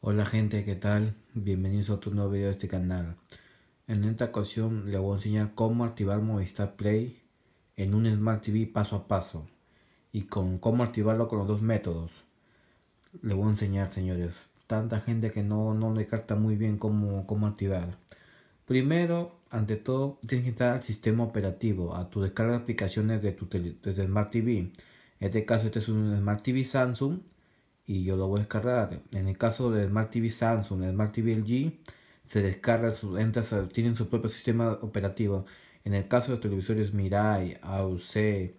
Hola gente, ¿qué tal? Bienvenidos a otro nuevo video de este canal. En esta ocasión le voy a enseñar cómo activar Movistar Play en un Smart TV paso a paso y con cómo activarlo con los dos métodos. le voy a enseñar señores, tanta gente que no, no le carta muy bien cómo, cómo activar. Primero, ante todo, tienes que entrar al sistema operativo, a tu descarga de aplicaciones de tu desde Smart TV. En este caso este es un Smart TV Samsung y yo lo voy a descargar. En el caso de Smart TV Samsung, Smart TV LG, se descarga, su, tienen su propio sistema operativo. En el caso de los televisores Mirai, AUC,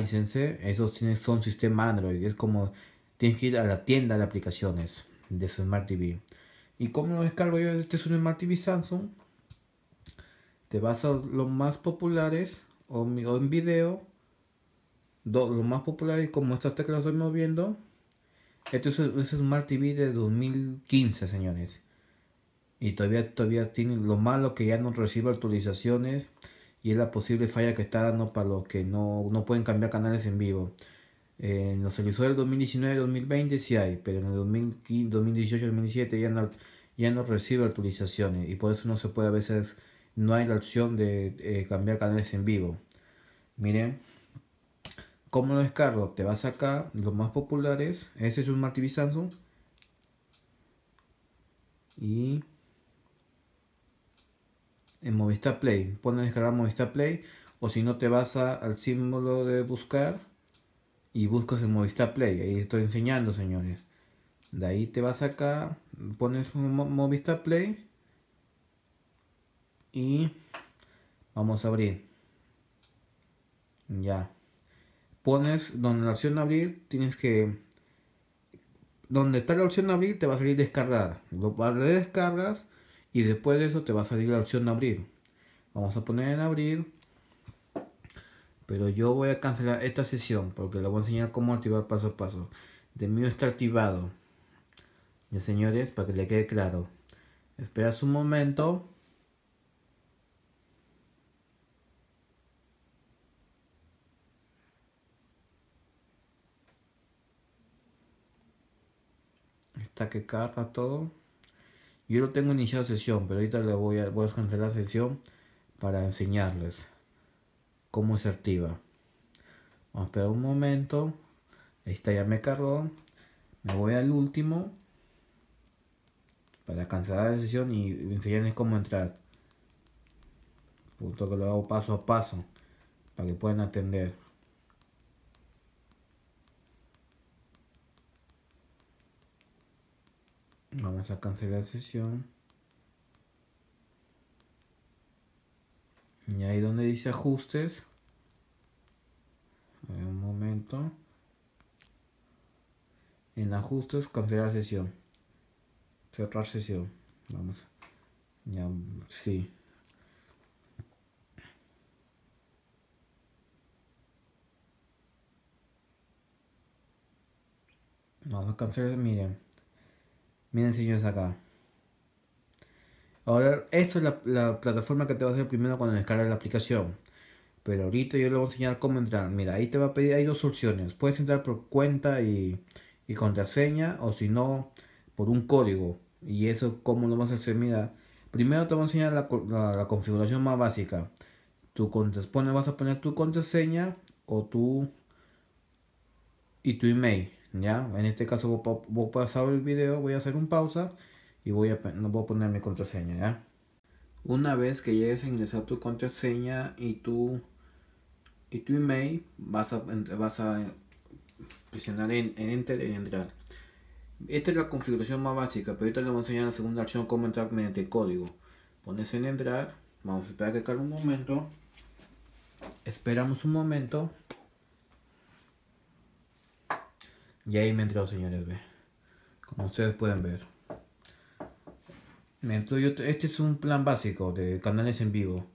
Hisense, esos tienen, son sistema Android. Es como tienes que ir a la tienda de aplicaciones de su Smart TV. ¿Y cómo lo descargo yo? Este es un Smart TV Samsung. Te vas a los más populares o, en video. los más populares, como estas teclas estoy moviendo, este es, un Smart TV de 2015, señores. Y todavía, todavía tiene lo malo que ya no recibe actualizaciones y es la posible falla que está dando para los que no, pueden cambiar canales en vivo. en los televisores del 2019-2020 sí hay, pero en el 2018-2017 ya no, ya no recibe actualizaciones y por eso no se puede a veces, no hay la opción de eh, cambiar canales en vivo. Miren. ¿Cómo lo descargo? Te vas acá, los más populares. Ese es un Smart Samsung. Y en Movistar Play. Pones descargar Movistar Play. O si no, te vas al símbolo de buscar y buscas en Movistar Play. Ahí estoy enseñando, señores. De ahí te vas acá, pones Movistar Play y vamos a abrir. Ya pones donde la opción abrir, tienes que... Donde está la opción de abrir te va a salir descargar. Lo descargas y después de eso te va a salir la opción de abrir. Vamos a poner en abrir. Pero yo voy a cancelar esta sesión porque le voy a enseñar cómo activar paso a paso. De mío está activado. Ya señores, para que le quede claro. Esperas un momento. que carga todo. Yo lo tengo iniciado sesión, pero ahorita le voy a, voy a cancelar sesión para enseñarles cómo se activa. Vamos a esperar un momento. Ahí está, ya me cargó. Me voy al último para cancelar la sesión y enseñarles cómo entrar. Punto que lo hago paso a paso para que puedan atender. Vamos a cancelar sesión. Y ahí donde dice ajustes. un momento. En ajustes, cancelar sesión. Cerrar sesión. Vamos. Ya, sí. Vamos a cancelar, miren. Miren señores acá. Ahora, esta es la, plataforma que te va a hacer primero cuando descargas la aplicación. Pero ahorita yo le voy a enseñar cómo entrar. Mira, ahí te va a pedir, hay dos opciones. Puedes entrar por cuenta y, contraseña o si no, por un código. Y eso, ¿cómo lo vas a hacer? Mira, primero te voy a enseñar la, configuración más básica. Tu vas a poner tu contraseña o tu... y tu email. ¿ya? En este caso voy a pasado el video, voy a hacer un pausa y voy a, voy a poner mi contraseña, ¿ya? Una vez que llegues a ingresar tu contraseña y tu, y tu email, vas a, vas a presionar en, en Enter en entrar. Esta es la configuración más básica, pero ahorita les voy a enseñar la segunda opción, cómo entrar mediante código. Pones en entrar, vamos a esperar que un momento. Esperamos un momento Y ahí me he señores, ve. Como ustedes pueden ver. este es un plan básico de canales en vivo.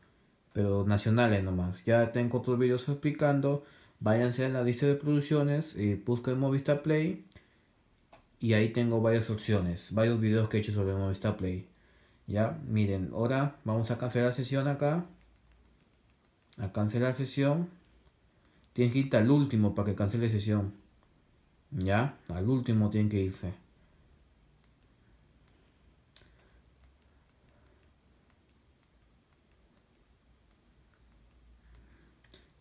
Pero nacionales nomás. Ya tengo otros videos explicando. Váyanse a la lista de producciones. Y eh, busquen Movistar Play. Y ahí tengo varias opciones. Varios videos que he hecho sobre Movistar Play. Ya, miren. Ahora vamos a cancelar sesión acá. A cancelar sesión. Tienes que ir al último para que cancele sesión. Ya, al último tiene que irse.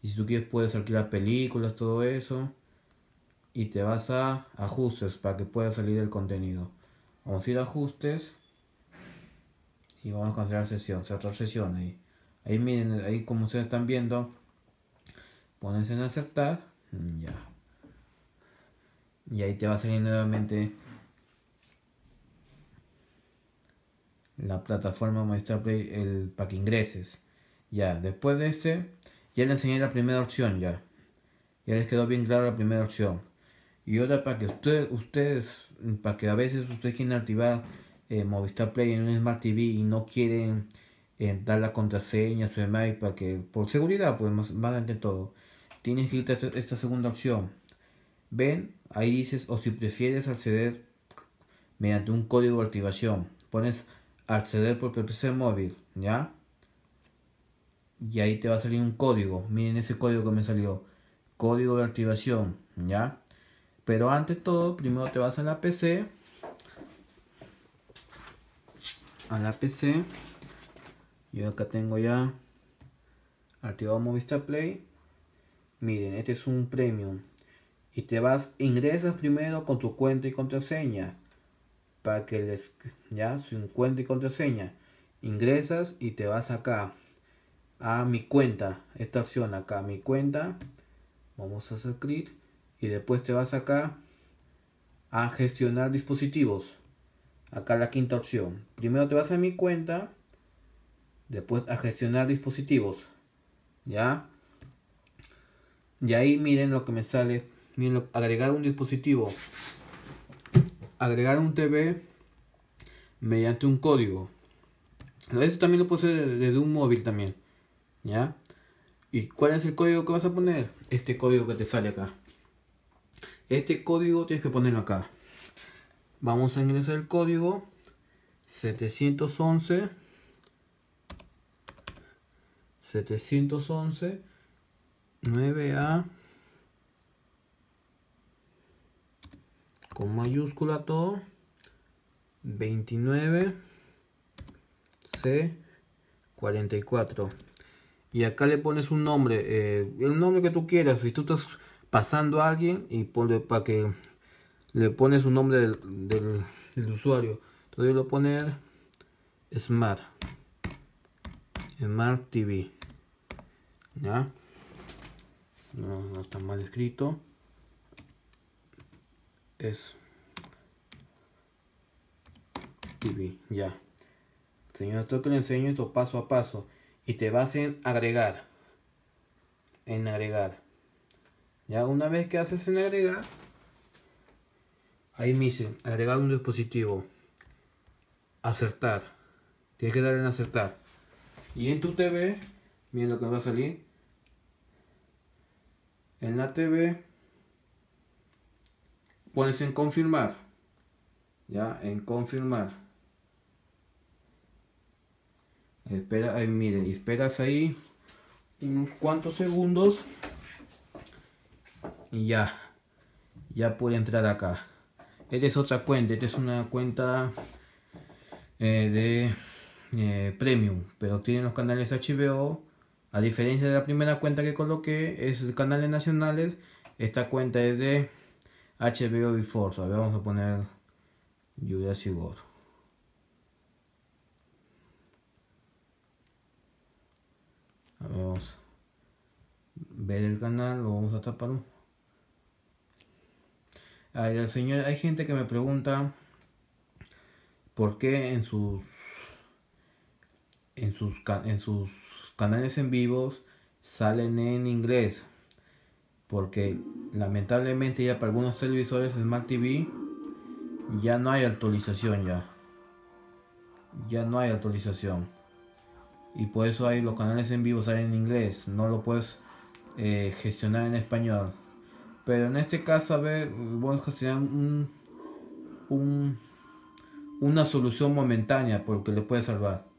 Y si tú quieres puedes alquilar películas, todo eso. Y te vas a ajustes para que pueda salir el contenido. Vamos a ir a ajustes. Y vamos a cancelar sesión, cerrar sesión ahí. Ahí miren, ahí como ustedes están viendo. Pones en aceptar. Ya, y ahí te va a salir nuevamente la plataforma Play el para que ingreses. Ya, después de este, ya le enseñé la primera opción ya. Ya les quedó bien claro la primera opción. Y ahora para que ustedes, para que a veces ustedes quieran activar eh, Movistar Play en un Smart TV y no quieren eh, dar la contraseña, su email, para que, por seguridad, pues más, ante todo, tienes que irte a esta segunda opción Ven, ahí dices, o si prefieres acceder mediante un código de activación, pones acceder por PC móvil, ¿ya? Y ahí te va a salir un código, miren ese código que me salió, código de activación, ¿ya? Pero antes todo, primero te vas a la PC, a la PC, yo acá tengo ya activado Movistar Play, miren, este es un premium, y te vas, ingresas primero con tu cuenta y contraseña para que les, ya, su cuenta y contraseña. Ingresas y te vas acá a mi cuenta, esta opción acá, mi cuenta. Vamos a hacer clic y después te vas acá a gestionar dispositivos. Acá la quinta opción. Primero te vas a mi cuenta, después a gestionar dispositivos. ¿Ya? Y ahí miren lo que me sale Miren agregar un dispositivo. Agregar un TV mediante un código. Eso también lo puede hacer desde un móvil también. ¿Ya? ¿Y cuál es el código que vas a poner? Este código que te sale acá. Este código tienes que ponerlo acá. Vamos a ingresar el código 711 711 9A con mayúscula todo. 29 C 44 y acá le pones un nombre eh, el nombre que tú quieras si tú estás pasando a alguien y ponle para que le pones un nombre del, usuario entonces yo le voy a poner smart smart tv ya no, no está mal escrito es TV, ya. señor esto que le enseño esto paso a paso. Y te vas en agregar. En agregar. Ya una vez que haces en agregar, ahí me dice, agregar un dispositivo. Acertar. Tienes que dar en acertar. Y en tu TV, miren lo que va a salir. En la TV pones en confirmar. Ya, en confirmar. Espera, ahí, miren. y esperas ahí unos cuantos segundos. Y ya, ya puede entrar acá. Esta es otra cuenta, esta es una cuenta eh, de eh, premium, pero tiene los canales HBO. A diferencia de la primera cuenta que coloqué, es canales nacionales. Esta cuenta es de HBO y Forza. A vamos a poner Judas y A ver, vamos ver el canal, lo vamos a tapar Ay, señor, hay gente que me pregunta por qué en sus en sus en sus canales en vivos salen en inglés porque lamentablemente ya para algunos televisores Smart TV ya no hay actualización ya ya no hay actualización y por eso hay los canales en vivo salen en inglés no lo puedes eh, gestionar en español pero en este caso a ver voy a gestionar un, un una solución momentánea porque le puede salvar